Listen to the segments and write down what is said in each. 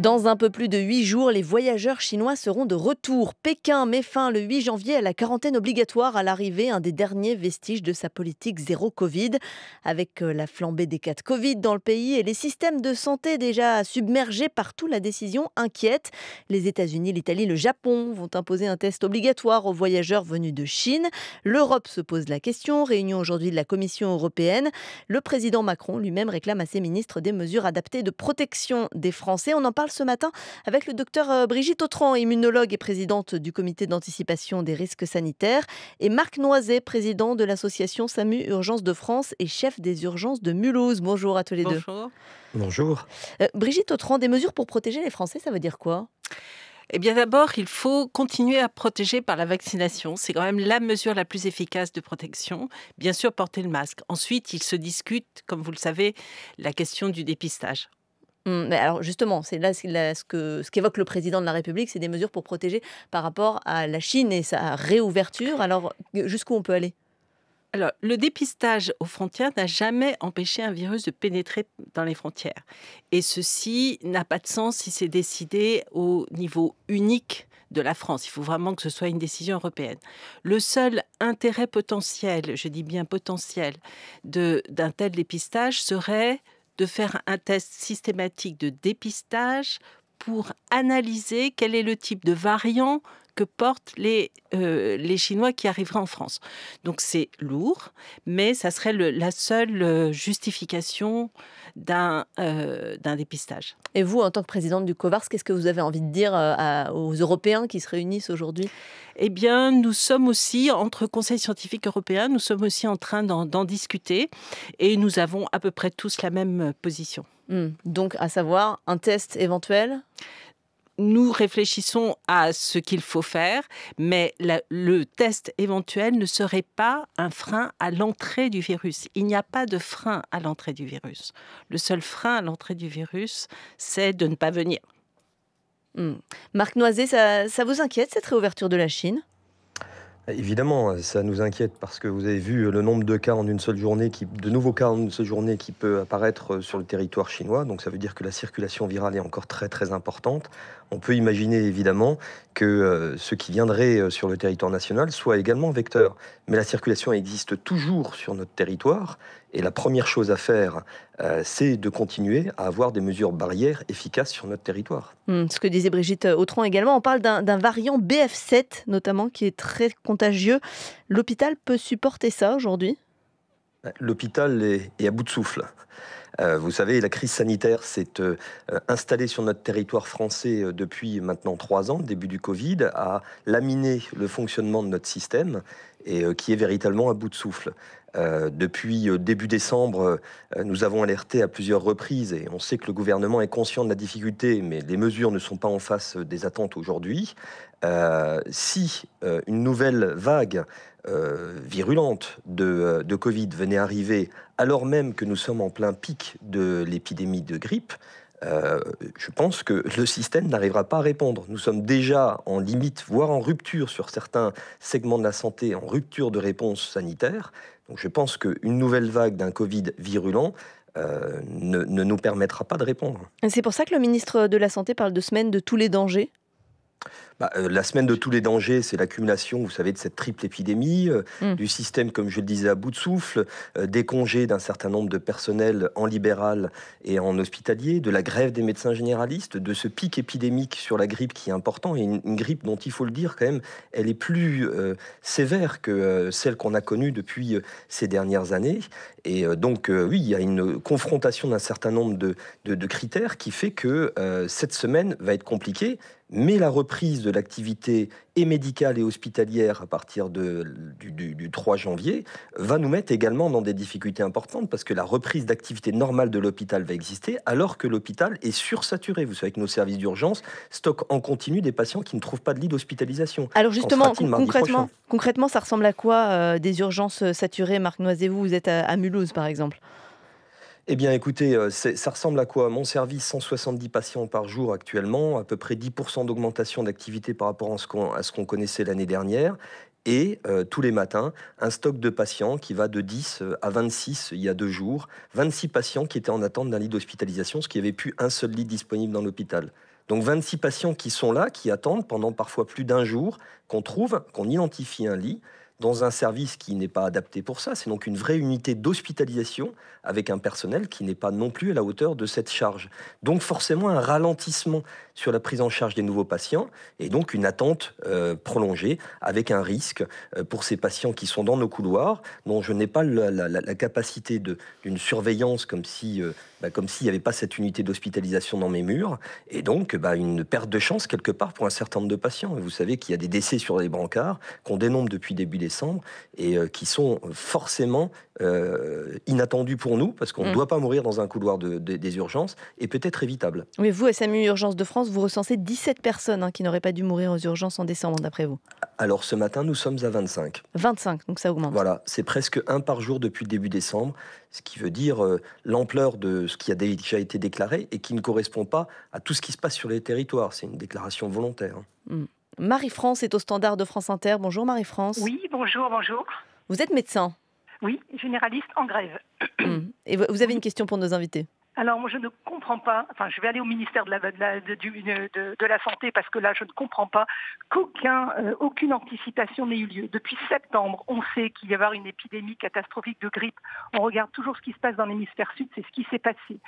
Dans un peu plus de huit jours, les voyageurs chinois seront de retour. Pékin met fin le 8 janvier à la quarantaine obligatoire à l'arrivée, un des derniers vestiges de sa politique zéro Covid. Avec euh, la flambée des cas de Covid dans le pays et les systèmes de santé déjà submergés partout, la décision inquiète. Les États-Unis, l'Italie, le Japon vont imposer un test obligatoire aux voyageurs venus de Chine. L'Europe se pose la question. Réunion aujourd'hui de la Commission européenne. Le président Macron lui-même réclame à ses ministres des mesures adaptées de protection des Français. On en parle ce matin avec le docteur euh, Brigitte Autran, immunologue et présidente du comité d'anticipation des risques sanitaires, et Marc Noiset, président de l'association SAMU Urgence de France et chef des urgences de Mulhouse. Bonjour à tous les deux. Bonjour. Euh, Brigitte Autran, des mesures pour protéger les Français, ça veut dire quoi eh bien d'abord, il faut continuer à protéger par la vaccination. C'est quand même la mesure la plus efficace de protection. Bien sûr, porter le masque. Ensuite, il se discute, comme vous le savez, la question du dépistage. Mmh, alors justement, c'est là, ce que ce qu'évoque le président de la République, c'est des mesures pour protéger par rapport à la Chine et sa réouverture. Alors jusqu'où on peut aller alors, le dépistage aux frontières n'a jamais empêché un virus de pénétrer dans les frontières. Et ceci n'a pas de sens si c'est décidé au niveau unique de la France. Il faut vraiment que ce soit une décision européenne. Le seul intérêt potentiel, je dis bien potentiel, d'un tel dépistage serait de faire un test systématique de dépistage pour analyser quel est le type de variant que portent les, euh, les Chinois qui arriveraient en France. Donc c'est lourd, mais ça serait la seule euh, justification d'un euh, d'un dépistage. Et vous, en tant que présidente du COVARS, qu'est-ce que vous avez envie de dire aux Européens qui se réunissent aujourd'hui Eh bien, nous sommes aussi, entre conseils scientifiques européens, nous sommes aussi en train d'en discuter et nous avons à peu près tous la même position. Hmm. Donc, à savoir un test éventuel nous réfléchissons à ce qu'il faut faire, mais le test éventuel ne serait pas un frein à l'entrée du virus. Il n'y a pas de frein à l'entrée du virus. Le seul frein à l'entrée du virus, c'est de ne pas venir. Hmm. Marc Noiset, ça vous inquiète cette réouverture de la Chine Évidemment, ça nous inquiète parce que vous avez vu le nombre de cas en une seule journée, de nouveaux cas en une seule journée qui peut apparaître euh, sur le territoire chinois. Donc ça veut dire que la circulation virale est encore très très importante. On peut imaginer évidemment que euh, ce qui viendrait euh, sur le territoire national soit également vecteur. Mais la circulation existe toujours sur notre territoire et la première chose à faire, euh, c'est de continuer à avoir des mesures barrières efficaces sur notre territoire. Hmm, ce que disait Brigitte euh, Autron également, on parle d'un variant BF7 notamment qui est très contagieux. L'hôpital peut supporter ça aujourd'hui L'hôpital est, à bout de souffle. Euh, vous savez, la crise sanitaire s'est installée sur notre territoire français depuis maintenant trois ans, début du Covid, a laminé le fonctionnement de notre système et qui est véritablement à bout de souffle. Euh, depuis euh, début décembre, euh, nous avons alerté à plusieurs reprises et on sait que le gouvernement est conscient de la difficulté, mais les mesures ne sont pas en face des attentes aujourd'hui. si une nouvelle vague virulente de, Covid venait arriver alors même que nous sommes en plein pic de l'épidémie de grippe, je pense que le système n'arrivera pas à répondre. Nous sommes déjà en limite, voire en rupture sur certains segments de la santé, en rupture de réponse sanitaire je pense qu'une nouvelle vague d'un Covid virulent euh, ne, ne, nous permettra pas de répondre. C'est pour ça que le ministre de la Santé parle de semaine de tous les dangers bah, euh, la semaine de tous les dangers, c'est l'accumulation, vous savez, de cette triple épidémie, euh, mm. du système, comme je le disais, à bout de souffle, euh, des congés d'un certain nombre de personnels en libéral et en hospitalier, de la grève des médecins généralistes, de ce pic épidémique sur la grippe qui est important, et une, grippe dont il faut le dire quand même, elle est plus sévère que celle qu'on a connue depuis ces dernières années. Et donc, oui, il y a une confrontation d'un certain nombre de, critères qui fait que cette semaine va être compliquée mais la reprise de l'activité et médicale et hospitalière à partir du, 3 janvier va nous mettre également dans des difficultés importantes parce que la reprise d'activité normale de l'hôpital va exister alors que l'hôpital est sursaturé. Vous savez que nos services d'urgence stockent en continu des patients qui ne trouvent pas de lit d'hospitalisation. Alors justement, concrètement, ça ressemble à quoi euh, des urgences saturées Marc noisez vous êtes à Mulhouse par exemple eh bien, écoutez, euh, ça ressemble à quoi Mon service, 170 patients par jour actuellement, à peu près 10% d'augmentation d'activité par rapport à ce qu'on connaissait l'année dernière et euh, tous les matins, un stock de patients qui va de 10 euh, à 26 il y a deux jours. 26 patients qui étaient en attente d'un lit d'hospitalisation, ce qui avait plus un seul lit disponible dans l'hôpital. Donc 26 patients qui sont là, qui attendent pendant parfois plus d'un jour qu'on trouve, qu'on identifie un lit, dans un service qui n'est pas adapté pour ça. C'est donc une vraie unité d'hospitalisation avec un personnel qui n'est pas non plus à la hauteur de cette charge. Donc forcément un ralentissement sur la prise en charge des nouveaux patients et donc une attente euh, prolongée avec un risque euh, pour ces patients qui sont dans nos couloirs, dont je n'ai pas la, capacité d'une surveillance comme si euh, bah, comme s'il n'y avait pas cette unité d'hospitalisation dans mes murs, et donc bah, une perte de chance quelque part pour un certain nombre de patients. vous savez qu'il y a des décès sur les brancards qu'on dénombre depuis début décembre et euh, qui sont forcément euh, inattendus pour nous, parce qu'on ne mm. doit pas mourir dans un couloir des urgences, et peut-être évitable. Mais vous, SMU Urgence de France, vous recensez 17 personnes hein, qui n'auraient pas dû mourir aux urgences en décembre, d'après vous Alors ce matin, nous sommes à 25. 25, donc ça augmente. Voilà, c'est presque un par jour depuis début décembre, ce qui veut dire euh, l'ampleur de ce qui a déjà été déclaré et qui ne correspond pas à tout ce qui se passe sur les territoires. C'est une déclaration volontaire. Hein. Mm. Marie-France est au standard de France Inter. Bonjour Marie-France. Oui, bonjour, bonjour. Vous êtes médecin Oui, généraliste en grève. Mm. Et vous avez une question pour nos invités alors moi je ne comprends pas, enfin je vais aller au ministère de la, Santé parce que là je ne comprends pas qu'aucune euh, anticipation n'ait eu lieu. Depuis septembre, on sait qu'il va y avoir une épidémie catastrophique de grippe. On regarde toujours ce qui se passe dans l'hémisphère sud, c'est ce qui s'est passé.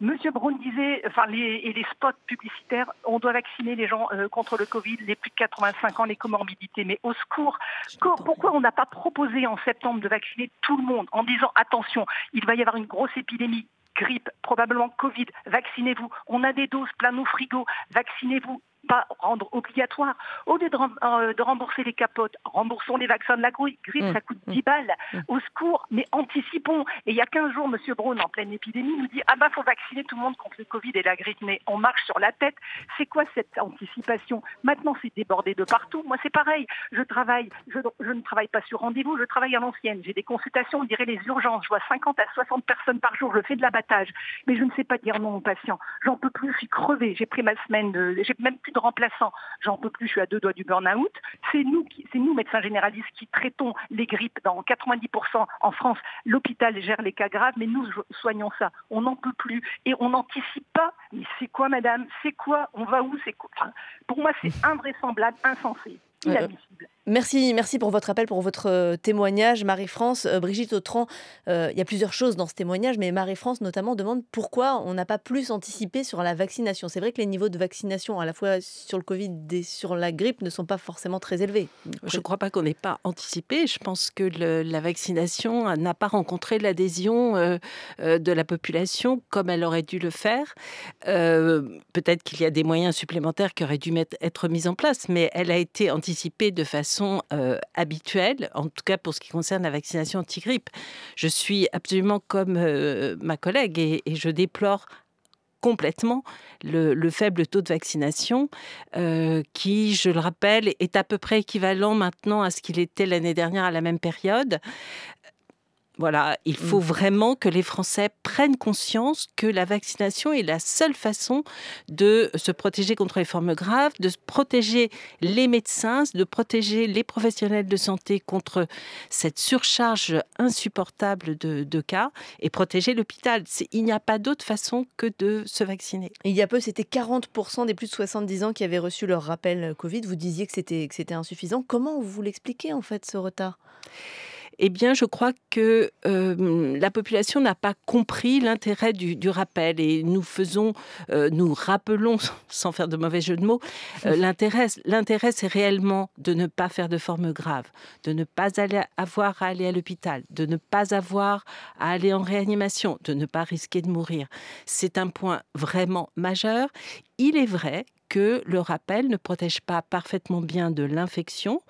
Monsieur Brown disait, enfin les, et les spots publicitaires, on doit vacciner les gens euh, contre le Covid, les plus de 85 ans, les comorbidités. Mais au secours, pourquoi on n'a pas proposé en septembre de vacciner tout le monde en disant attention, il va y avoir une grosse épidémie grippe, probablement Covid, vaccinez-vous. On a des doses plein nos frigos, vaccinez-vous pas rendre obligatoire. Au lieu euh, de, rembourser les capotes, remboursons les vaccins de la grippe, mmh. ça coûte 10 mmh. balles. Mmh. Au secours, mais anticipons. Et il y a 15 jours, M. Braun, en pleine épidémie, nous dit Ah ben, faut vacciner tout le monde contre le Covid et la grippe, mais on marche sur la tête. C'est quoi cette anticipation Maintenant, c'est débordé de partout. Moi, c'est pareil. Je travaille, je, ne travaille pas sur rendez-vous, je travaille à l'ancienne. J'ai des consultations, on dirait les urgences. Je vois 50 à 60 personnes par jour, je fais de l'abattage. Mais je ne sais pas dire non aux patients. J'en peux plus, je suis crevée. J'ai pris ma semaine, j'ai même de remplaçant. J'en peux plus, je suis à deux doigts du burn-out. C'est nous, c'est nous, médecins généralistes, qui traitons les grippes dans 90% en France. L'hôpital gère les cas graves, mais nous soignons ça. On n'en peut plus et on n'anticipe pas. Mais c'est quoi, madame C'est quoi On va où C'est Pour moi, c'est invraisemblable, insensé. Euh, merci, merci pour votre appel, pour votre euh, témoignage, Marie-France. Euh, Brigitte Autran, il y a plusieurs choses dans ce témoignage, mais Marie-France notamment demande pourquoi on n'a pas plus anticipé sur la vaccination. C'est vrai que les niveaux de vaccination, à la fois sur le Covid et sur la grippe, ne sont pas forcément très élevés. Je ne crois pas qu'on n'ait pas anticipé. Je pense que la vaccination n'a pas rencontré l'adhésion de la population comme elle aurait dû le faire. Peut-être qu'il y a des moyens supplémentaires qui auraient dû être mis en place, mais elle a été anticipée de façon euh, habituelle, en tout cas pour ce qui concerne la vaccination anti-grippe. Je suis absolument comme euh, ma collègue et, je déplore complètement le, faible taux de vaccination, euh, qui, je le rappelle, est à peu près équivalent maintenant à ce qu'il était l'année dernière à la même période il mmh. faut vraiment que les Français prennent conscience que la vaccination est la seule façon de se protéger contre les formes graves, de protéger les médecins, de protéger les professionnels de santé contre cette surcharge insupportable de, de cas et protéger l'hôpital. Il n'y a pas d'autre façon que de se vacciner. Il y a peu, c'était 40% des plus de 70 ans qui avaient reçu leur rappel Covid. Vous disiez que c'était insuffisant. Comment vous l'expliquez en fait ce retard eh bien, je crois que euh, la population n'a pas compris l'intérêt du, rappel et nous faisons, euh, nous rappelons, sans faire de mauvais jeu de mots, euh, l'intérêt. L'intérêt, c'est réellement de ne pas faire de forme grave, de ne pas avoir à aller à l'hôpital, de ne pas avoir à aller en réanimation, de ne pas risquer de mourir. C'est un point vraiment majeur. Il est vrai que le rappel ne protège pas parfaitement bien de l'infection,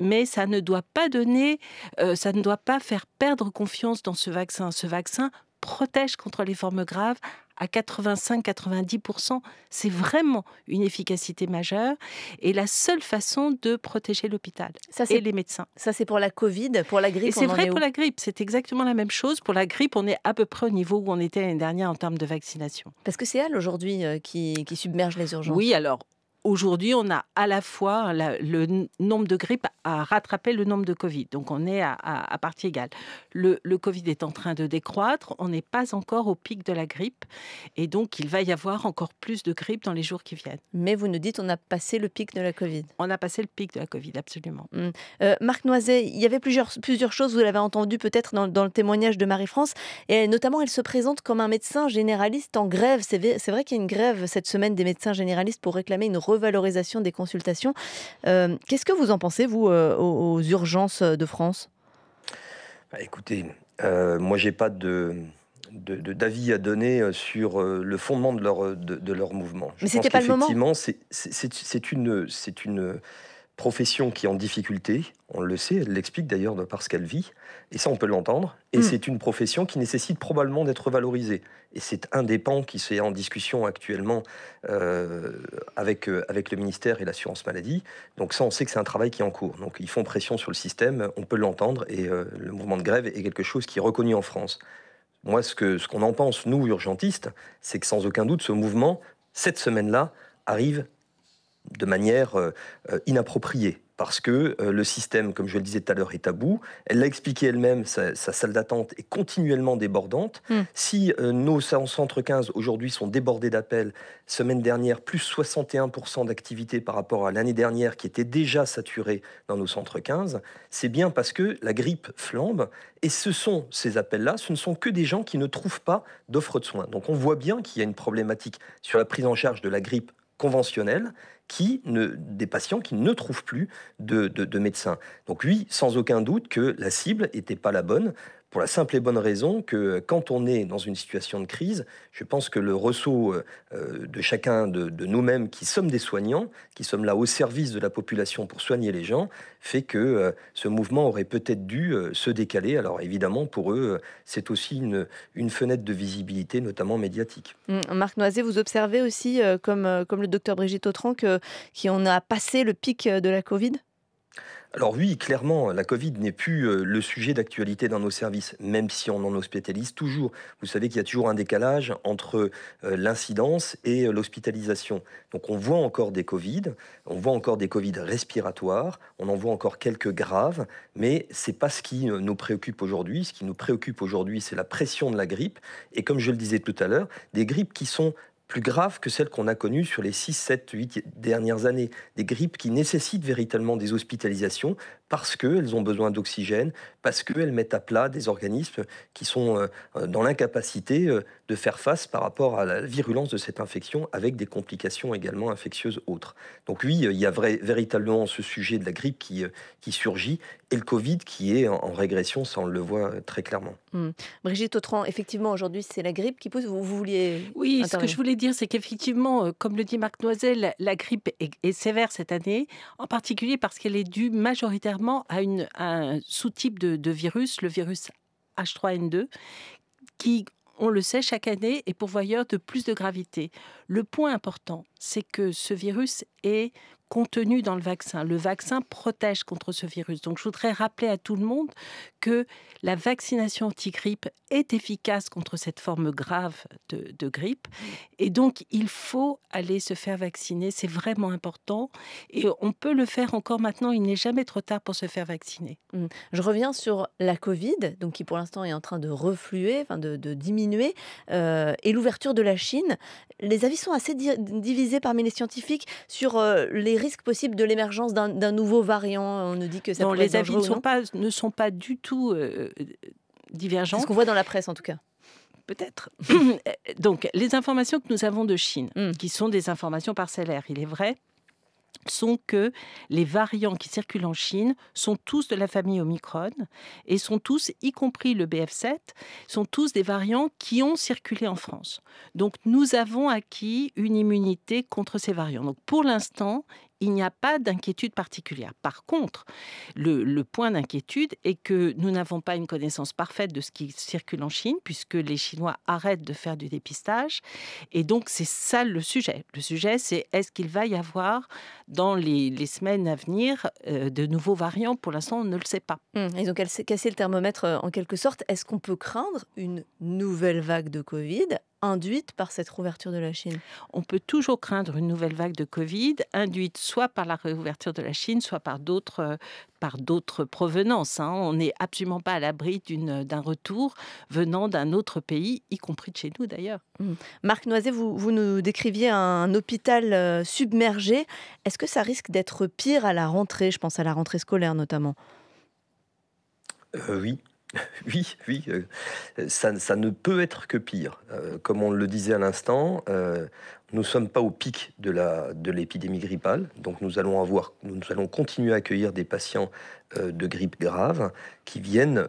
mais ça ne doit pas donner, euh, ça ne doit pas faire perdre confiance dans ce vaccin. Ce vaccin protège contre les formes graves à 85-90%, c'est vraiment une efficacité majeure et la seule façon de protéger l'hôpital et les médecins. Ça, c'est pour la Covid, pour la grippe. C'est vrai pour la grippe, c'est exactement la même chose. Pour la grippe, on est à peu près au niveau où on était l'année dernière en termes de vaccination. Parce que c'est elle aujourd'hui euh, qui, submerge les urgences. Oui, alors aujourd'hui, on a à la fois le nombre de grippes à rattraper le nombre de Covid. Donc on est à, à, partie égale. Le, le, Covid est en train de décroître, on n'est pas encore au pic de la grippe, et donc il va y avoir encore plus de grippe dans les jours qui viennent. Mais vous nous dites on a passé le pic de la Covid. On a passé le pic de la Covid, absolument. Mm. Euh, Marc Noiset, il y avait plusieurs, plusieurs choses, vous l'avez entendu peut-être dans, dans, le témoignage de Marie-France, et notamment elle se présente comme un médecin généraliste en grève. C'est vrai qu'il y a une grève cette semaine des médecins généralistes pour réclamer une revalorisation des consultations. Euh, qu'est-ce que vous en pensez, vous, euh, aux, urgences de France bah, Écoutez, euh, moi, j'ai pas de d'avis à donner euh, sur euh, le fondement de leur, de, leur mouvement. Je Mais c'était pas le moment. Effectivement, c'est une, c'est une profession qui est en difficulté, on le sait, elle l'explique d'ailleurs de par ce qu'elle vit, et ça on peut l'entendre, et hmm. c'est une profession qui nécessite probablement d'être valorisée. Et c'est un des pans qui est en discussion actuellement euh, avec, euh, avec le ministère et l'assurance maladie. Donc ça on sait que c'est un travail qui est en cours. Donc ils font pression sur le système, on peut l'entendre, et euh, le mouvement de grève est quelque chose qui est reconnu en France. Moi ce que ce qu'on en pense, nous urgentistes, c'est que sans aucun doute ce mouvement, cette semaine-là, arrive de manière euh, euh, inappropriée parce que euh, le système, comme je le disais tout à l'heure, est tabou. Elle l'a expliqué elle-même, sa, salle d'attente est continuellement débordante. Hmm. Si nos centres 15 aujourd'hui sont débordés d'appels, semaine dernière, plus 61% d'activité par rapport à l'année dernière qui était déjà saturée dans nos centres 15, c'est bien parce que la grippe flambe et ce sont ces appels-là, ce ne sont que des gens qui ne trouvent pas d'offres de soins. Donc on voit bien qu'il y a une problématique sur la prise en charge de la grippe conventionnelle qui ne, des patients qui ne trouvent plus de, de, médecins. Donc lui, sans aucun doute que la cible n'était pas la bonne pour la simple et bonne raison que euh, quand on est dans une situation de crise, je pense que le ressaut euh, euh, de chacun de, nous-mêmes qui sommes des soignants, qui sommes là au service de la population pour soigner les gens, fait que ce mouvement aurait peut-être dû se décaler. Alors évidemment, pour eux, c'est aussi une, fenêtre de visibilité, notamment médiatique. Mmh. Marc Noiset, vous observez aussi, comme, le docteur Brigitte Autran, qui a passé le pic de la Covid alors oui, clairement, la Covid n'est plus euh, le sujet d'actualité dans nos services, même si on en hospitalise toujours. Vous savez qu'il y a toujours un décalage entre euh, l'incidence et euh, l'hospitalisation. Donc on voit encore des Covid, on voit encore des Covid respiratoires, on en voit encore quelques graves, mais c'est pas ce qui nous préoccupe aujourd'hui. Ce qui nous préoccupe aujourd'hui, c'est la pression de la grippe. Et comme je le disais tout à l'heure, des grippes qui sont plus graves que celles qu'on a connues sur les 6, 7, 8 dernières années. Des grippes qui nécessitent véritablement des hospitalisations parce qu'elles ont besoin d'oxygène, parce qu'elles mettent à plat des organismes qui sont euh, euh, dans l'incapacité euh, de faire face par rapport à la virulence de cette infection avec des complications également infectieuses autres. Donc oui, il y a vrai, véritablement ce sujet de la grippe qui, qui surgit et le Covid qui est en, régression, ça on le voit très clairement. Mmh. Brigitte Autran, effectivement aujourd'hui c'est la grippe qui pose, vous, vouliez... Oui, ce que je voulais dire c'est qu'effectivement, comme le dit Marc Noisel, la grippe est sévère cette année, en particulier parce qu'elle est due majoritairement à, un sous-type de, de virus, le virus H3N2, qui on le sait, chaque année est pourvoyeur de plus de gravité. Le point important, c'est que ce virus est contenu dans le vaccin. Le vaccin protège contre ce virus. Donc je voudrais rappeler à tout le monde que la vaccination anti-grippe est efficace contre cette forme grave de, grippe. Et donc il faut aller se faire vacciner. C'est vraiment important. Et on peut le faire encore maintenant. Il n'est jamais trop tard pour se faire vacciner. Hum. Je reviens sur la Covid, donc qui pour l'instant est en train de refluer, enfin de, diminuer, euh, et l'ouverture de la Chine. Les avis sont assez divisés parmi les scientifiques sur euh, les risque possible de l'émergence d'un nouveau variant On nous dit que ça les avis ne sont, pas, ne sont pas du tout euh, divergents. divergents. Ce qu'on voit dans la presse en tout cas. Peut-être. Donc, les informations que nous avons de Chine, hmm. qui sont des informations parcellaires, il est vrai, sont que les variants qui circulent en Chine sont tous de la famille Omicron et sont tous, y compris le BF7, sont tous des variants qui ont circulé en France. Donc nous avons acquis une immunité contre ces variants. Donc pour l'instant, il n'y a pas d'inquiétude particulière. Par contre, le, point d'inquiétude est que nous n'avons pas une connaissance parfaite de ce qui circule en Chine, puisque les Chinois arrêtent de faire du dépistage. Et donc, c'est ça le sujet. Le sujet, c'est est-ce qu'il va y avoir dans les, semaines à venir euh, de nouveaux variants Pour l'instant, on ne le sait pas. ils ont cassé le thermomètre euh, en quelque sorte. Est-ce qu'on peut craindre une nouvelle vague de Covid induite par cette rouverture de la Chine On peut toujours craindre une nouvelle vague de Covid, induite soit par la réouverture de la Chine, soit par d'autres euh, par d'autres provenances. Hein. On n'est absolument pas à l'abri euh, d'un retour venant d'un autre pays, y compris de chez nous d'ailleurs. Mmh. Marc Noiset, vous, vous, nous décriviez un hôpital euh, submergé. Est-ce que ça risque d'être pire à la rentrée Je pense à la rentrée scolaire notamment. oui, Oui, oui, euh, ça, ne peut être que pire. Euh, comme on le disait à l'instant, euh, nous ne sommes pas au pic de, l'épidémie grippale, donc nous allons, continuer à accueillir des patients de grippe grave qui viennent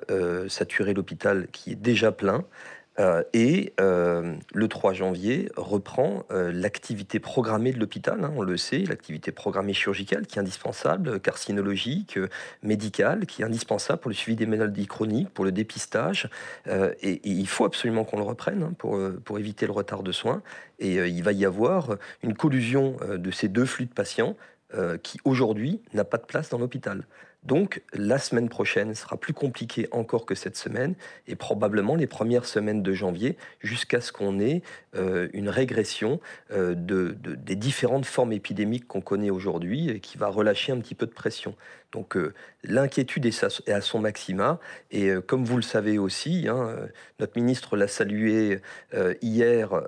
saturer l'hôpital qui est déjà plein. Euh, et euh, le 3 janvier reprend euh, l'activité programmée de l'hôpital, hein, on le sait, l'activité programmée chirurgicale qui est indispensable, carcinologique, médicale, qui est indispensable pour le suivi des maladies chroniques, pour le dépistage. Et, il faut absolument qu'on le reprenne hein, pour, pour éviter le retard de soins. Et il va y avoir une collusion de ces deux flux de patients qui aujourd'hui n'a pas de place dans l'hôpital. Donc la semaine prochaine sera plus compliquée encore que cette semaine et probablement les premières semaines de janvier jusqu'à ce qu'on ait euh, une régression euh, des différentes formes épidémiques qu'on connaît aujourd'hui et qui va relâcher un petit peu de pression. Donc euh, l'inquiétude est, à son maxima et comme vous le savez aussi, hein, notre ministre l'a salué hier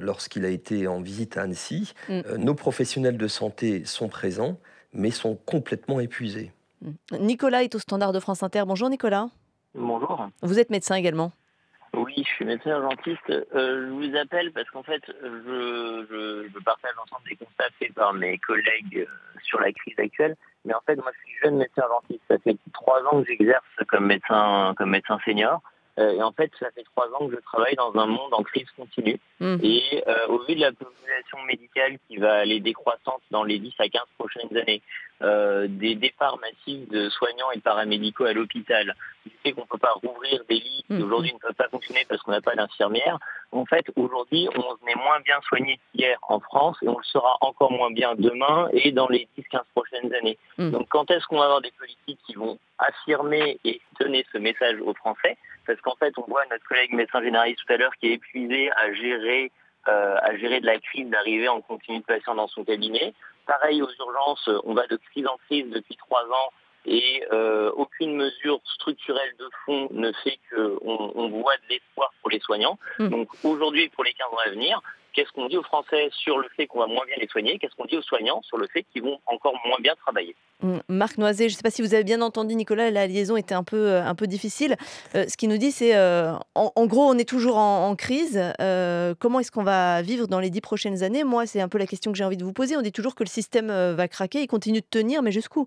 lorsqu'il a été en visite à Annecy, mm. nos professionnels de santé sont présents mais sont complètement épuisés. Mm. Nicolas est au standard de France Inter. Bonjour Nicolas. Bonjour. Vous êtes médecin également Oui, je suis médecin urgentiste. Euh, je vous appelle parce qu'en fait, je, partage l'ensemble des constats faits par mes collègues euh, sur la crise actuelle. Mais en fait, moi, je suis jeune médecin urgentiste. Ça fait trois ans que j'exerce comme médecin, comme médecin senior. Euh, et en fait, ça fait trois ans que je travaille dans un monde en crise continue. Mm. Et au vu de la population médicale qui va aller décroissante dans les 10 à 15 prochaines années, euh, des départs massifs de soignants et paramédicaux à l'hôpital, du fait qu'on ne peut pas rouvrir des lits qui mm. aujourd'hui ne peuvent pas fonctionner parce qu'on n'a pas d'infirmière, en fait, aujourd'hui, on est moins bien soigné qu'hier en France et on le sera encore moins bien demain et dans les 10-15 prochaines années. Mm. Donc quand est-ce qu'on va avoir des politiques qui vont affirmer et donner ce message aux Français Parce qu'en fait, on voit notre collègue médecin généraliste tout à l'heure qui est épuisé à gérer euh, à gérer de la crise, d'arriver en continu de patients dans son cabinet pareil aux urgences, euh, on va de crise en crise depuis trois ans et euh, aucune mesure structurelle de fond ne fait qu'on on voit de l'espoir pour les soignants. Hmm. Donc aujourd'hui pour les 15 ans à venir, qu'est-ce qu'on dit aux Français sur le fait qu'on va moins bien les soigner Qu'est-ce qu'on dit aux soignants sur le fait qu'ils vont encore moins bien travailler hmm. Marc Noiset, je ne sais pas si vous avez bien entendu Nicolas, la liaison était un peu, euh, un peu difficile. Euh, ce qu'il nous dit, c'est en, gros, on est toujours en, crise. comment est-ce qu'on va vivre dans les dix prochaines années Moi, c'est un peu la question que j'ai envie de vous poser. On dit toujours que le système va craquer, il continue de tenir, mais jusqu'où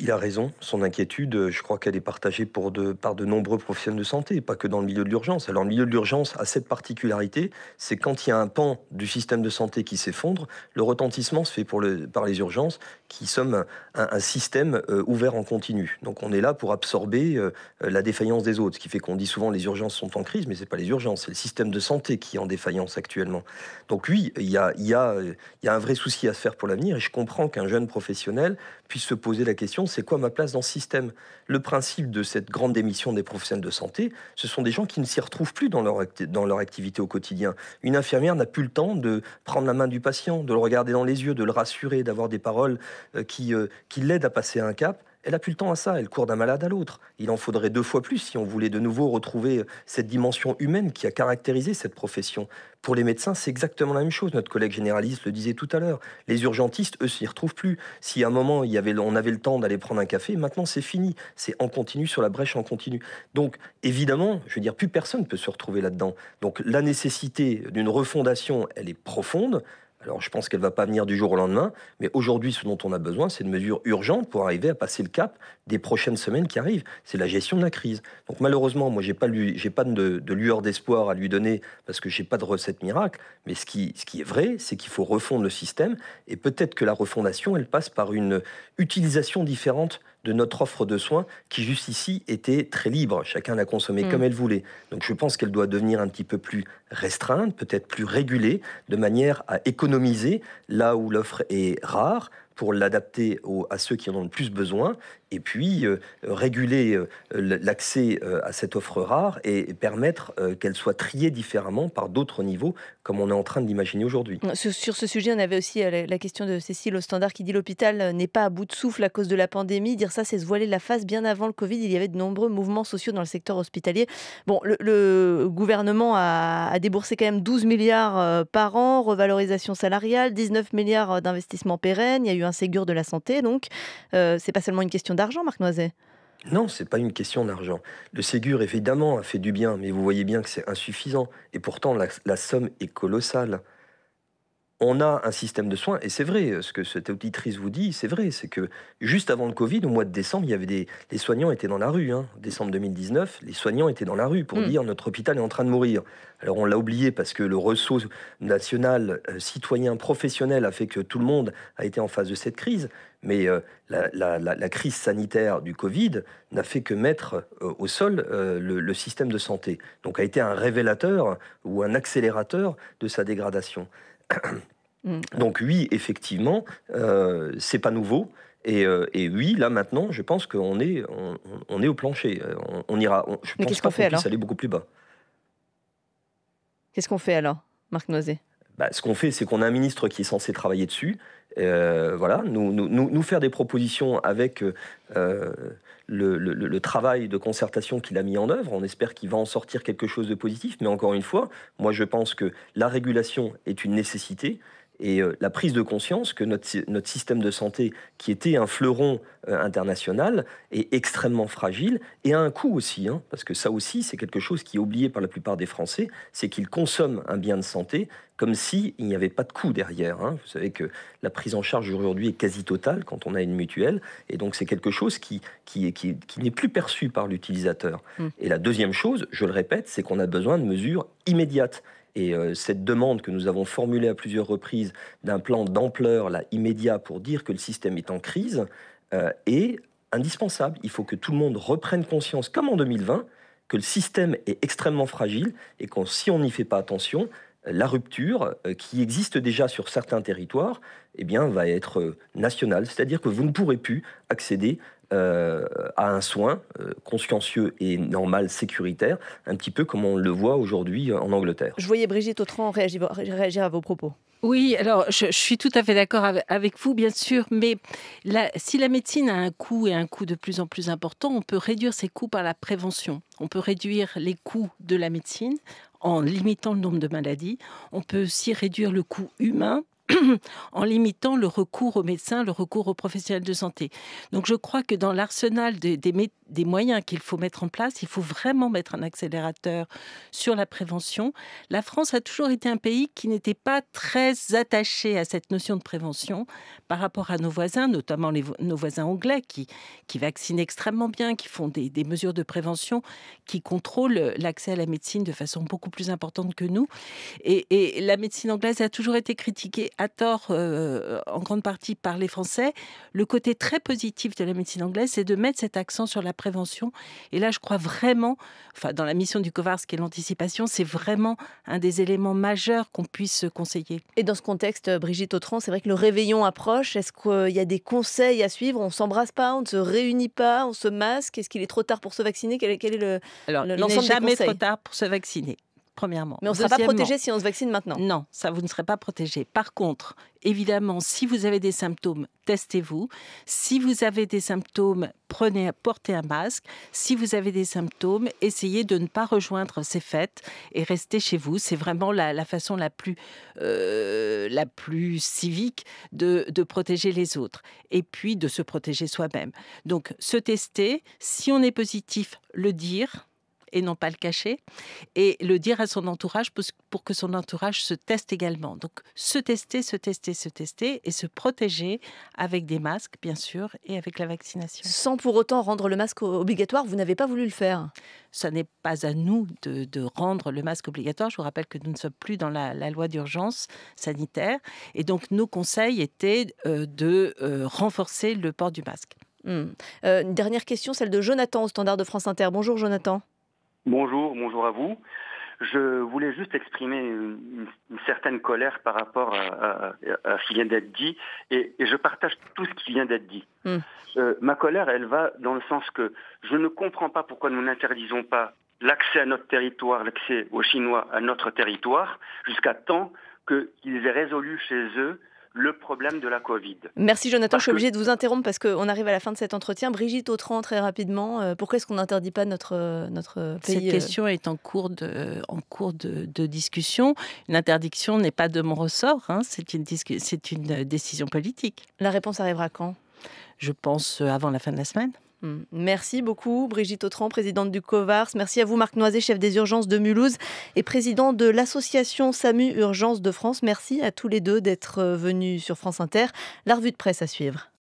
Il a raison. Son inquiétude, je crois qu'elle est partagée par de nombreux professionnels de santé, pas que dans le milieu de l'urgence. Alors, le milieu de l'urgence a cette particularité, c'est quand il y a un pan du système de santé qui s'effondre, le retentissement se fait par les urgences, qui sommes un, système euh, ouvert en continu. Donc, on est là pour absorber euh, la défaillance des autres, ce qui fait qu'on dit souvent les urgences sont en crise, mais ce n'est pas les urgences, c'est le système de santé qui est en défaillance actuellement. Donc, oui, il euh, il y a un vrai souci à se faire pour l'avenir, et je comprends qu'un jeune professionnel puisse se poser la question c'est quoi ma place dans ce système Le principe de cette grande démission des professionnels de santé, ce sont des gens qui ne s'y retrouvent plus dans leur, activité au quotidien. Une infirmière n'a plus le temps de prendre la main du patient, de le regarder dans les yeux, de le rassurer, d'avoir des paroles euh, qui, euh, qui l'aident à passer un cap elle a plus le temps à ça, elle court d'un malade à l'autre. Il en faudrait deux fois plus si on voulait de nouveau retrouver euh, cette dimension humaine qui a caractérisé cette profession. Pour les médecins, c'est exactement la même chose. Notre collègue généraliste le disait tout à l'heure. Les urgentistes, eux, s'y retrouvent plus. Si à un moment, on avait le temps d'aller prendre un café, maintenant c'est fini. C'est en continu sur la brèche en continu. Donc, évidemment, je veux dire, plus personne ne peut se retrouver là-dedans. Donc, la nécessité d'une refondation, elle est profonde. Alors je pense qu'elle ne va pas venir du jour au lendemain, mais aujourd'hui ce dont on a besoin, c'est de mesures urgentes pour arriver à passer le cap des prochaines semaines qui arrivent. C'est la gestion de la crise. Donc malheureusement, moi j'ai pas, pas de, lueur d'espoir à lui donner parce que je j'ai pas de recette miracle. Mais ce ce qui est vrai, c'est qu'il faut refondre le système et peut-être que la refondation, elle passe par une utilisation différente de notre offre de soins qui jusqu'ici était très libre. Chacun la consommait mm. comme elle voulait. Donc je pense qu'elle doit devenir un petit peu plus restreinte, peut-être plus régulée, de manière à économiser là où l'offre est rare, pour l'adapter à ceux qui en ont le plus besoin, et puis euh, réguler euh, l'accès euh, à cette offre rare et, permettre qu'elle soit triée différemment par d'autres niveaux, comme on est en train de l'imaginer aujourd'hui. Sur, ce sujet, on avait aussi la, question de Cécile au standard qui dit l'hôpital n'est pas à bout de souffle à cause de la pandémie. Dire ça, c'est se voiler la face. Bien avant le Covid, il y avait de nombreux mouvements sociaux dans le secteur hospitalier. Bon, le, gouvernement a, déboursé quand même 12 milliards par an, revalorisation salariale, 19 milliards d'investissements pérennes. Il y a eu un Ségur de la santé, donc euh, c'est pas seulement une question d'argent, Marc Noiset. Non, c'est pas une question d'argent. Le Ségur, évidemment, a fait du bien, mais vous voyez bien que c'est insuffisant. Et pourtant, la somme est colossale on a un système de soins, et c'est vrai, euh, ce que cette auditrice vous dit, c'est vrai, c'est que juste avant le Covid, au mois de décembre, il y avait des les soignants étaient dans la rue. Hein. Décembre 2019, les soignants étaient dans la rue pour hmm. dire notre hôpital est en train de mourir. Alors on l'a oublié parce que le ressaut national, euh, citoyen, professionnel a fait que tout le monde a été en face de cette crise. Mais euh, la, crise sanitaire du Covid n'a fait que mettre au sol le, système de santé. Donc a été un révélateur ou un accélérateur de sa dégradation. Mm. Donc oui, effectivement, euh, c'est pas nouveau. Euh, et, oui, là maintenant, je pense qu'on est, on, est au plancher. Euh, on, ira. je pense qu'on fait ça aller beaucoup plus bas. Qu'est-ce qu'on fait alors, Marc Noé? Bah, ce qu'on fait, c'est qu'on a un ministre qui est censé travailler dessus, euh, voilà, nous, faire des propositions avec le, le, travail de concertation qu'il a mis en œuvre. On espère qu'il va en sortir quelque chose de positif, mais encore une fois, moi je pense que la régulation est une nécessité. Et euh, la prise de conscience que notre, système de santé, qui était un fleuron euh, international, est extrêmement fragile et a un coût aussi, hein, parce que ça aussi, c'est quelque chose qui est oublié par la plupart des Français, c'est qu'ils consomment un bien de santé comme s'il n'y avait pas de coût derrière. Hein. Vous savez que la prise en charge aujourd'hui est quasi totale quand on a une mutuelle, et donc c'est quelque chose qui, qui, qui, n'est plus perçu par l'utilisateur. Mmh. Et la deuxième chose, je le répète, c'est qu'on a besoin de mesures immédiates. Et euh, cette demande que nous avons formulée à plusieurs reprises d'un plan d'ampleur là, immédiat pour dire que le système est en crise euh, est indispensable. Il faut que tout le monde reprenne conscience, comme en 2020, que le système est extrêmement fragile et que si on n'y fait pas attention, euh, la rupture qui existe déjà sur certains territoires eh bien, va être nationale, c'est-à-dire que vous ne pourrez plus accéder euh, à un soin euh, consciencieux et normal, sécuritaire, un petit peu comme on le voit aujourd'hui euh, en Angleterre. Je voyais Brigitte Autran réagir, à vos propos. Oui, alors je, suis tout à fait d'accord avec vous, bien sûr, mais si la médecine a un coût et un coût de plus en plus important, on peut réduire ces coûts par la prévention. On peut réduire les coûts de la médecine en limitant le nombre de maladies. On peut aussi réduire le coût humain en limitant le recours aux médecins, le recours aux professionnels de santé. Donc je crois que dans l'arsenal des, moyens qu'il faut mettre en place, il faut vraiment mettre un accélérateur sur la prévention. La France a toujours été un pays qui n'était pas très attaché à cette notion de prévention par rapport à nos voisins, notamment nos voisins anglais qui, vaccinent extrêmement bien, qui font des, mesures de prévention, qui contrôlent l'accès à la médecine de façon beaucoup plus importante que nous. et la médecine anglaise a toujours été critiquée à tort euh, en grande partie par les Français, le côté très positif de la médecine anglaise, c'est de mettre cet accent sur la prévention. Et là, je crois vraiment, enfin, dans la mission du COVARS, qui est l'anticipation, c'est vraiment un des éléments majeurs qu'on puisse conseiller. Et dans ce contexte, Brigitte Autran, c'est vrai que le réveillon approche. Est-ce qu'il y a des conseils à suivre On s'embrasse pas, on ne se réunit pas, on se masque. Est-ce qu'il est trop tard pour se vacciner Quel est le, Alors, jamais trop tard pour se vacciner premièrement. Mais on ne sera pas protégé si on se vaccine maintenant Non, ça, vous ne serez pas protégé. Par contre, évidemment, si vous avez des symptômes, testez-vous. Si vous avez des symptômes, prenez, portez un masque. Si vous avez des symptômes, essayez de ne pas rejoindre ces fêtes et restez chez vous. C'est vraiment la, façon la plus, euh, la plus civique de, de, protéger les autres et puis de se protéger soi-même. Donc, se tester. Si on est positif, le dire et non pas le cacher, et le dire à son entourage pour que son entourage se teste également. Donc se tester, se tester, se tester et se protéger avec des masques, bien sûr, et avec la vaccination. Sans pour autant rendre le masque obligatoire, vous n'avez pas voulu le faire Ça n'est pas à nous de, rendre le masque obligatoire. Je vous rappelle que nous ne sommes plus dans la, loi d'urgence sanitaire. Et donc nos conseils étaient euh, de euh, renforcer le port du masque. Hum. Euh, une dernière question, celle de Jonathan au standard de France Inter. Bonjour Jonathan. Bonjour, bonjour à vous. Je voulais juste exprimer une, certaine colère par rapport à, ce qui vient d'être dit et, je partage tout ce qui vient d'être dit. Hmm. Euh, ma colère, elle va dans le sens que je ne comprends pas pourquoi nous n'interdisons pas l'accès à notre territoire, l'accès aux Chinois à notre territoire, jusqu'à temps qu'ils aient résolu chez eux le problème de la Covid. Merci Jonathan, je suis obligée de vous interrompre parce qu'on arrive à la fin de cet entretien. Brigitte Autran, très rapidement, euh, pourquoi est-ce qu'on n'interdit pas notre, euh, notre pays Cette euh, question est en cours de, en cours de, discussion. L'interdiction n'est pas de mon ressort, hein. c'est une décision politique. La réponse arrivera quand Je pense avant la fin de la semaine. Mm. Merci beaucoup Brigitte Autran, présidente du COVARS. Merci à vous Marc Noiset, chef des urgences de Mulhouse et président de l'association SAMU Urgences de France. Merci à tous les deux d'être euh, venus sur France Inter. La revue de presse à suivre.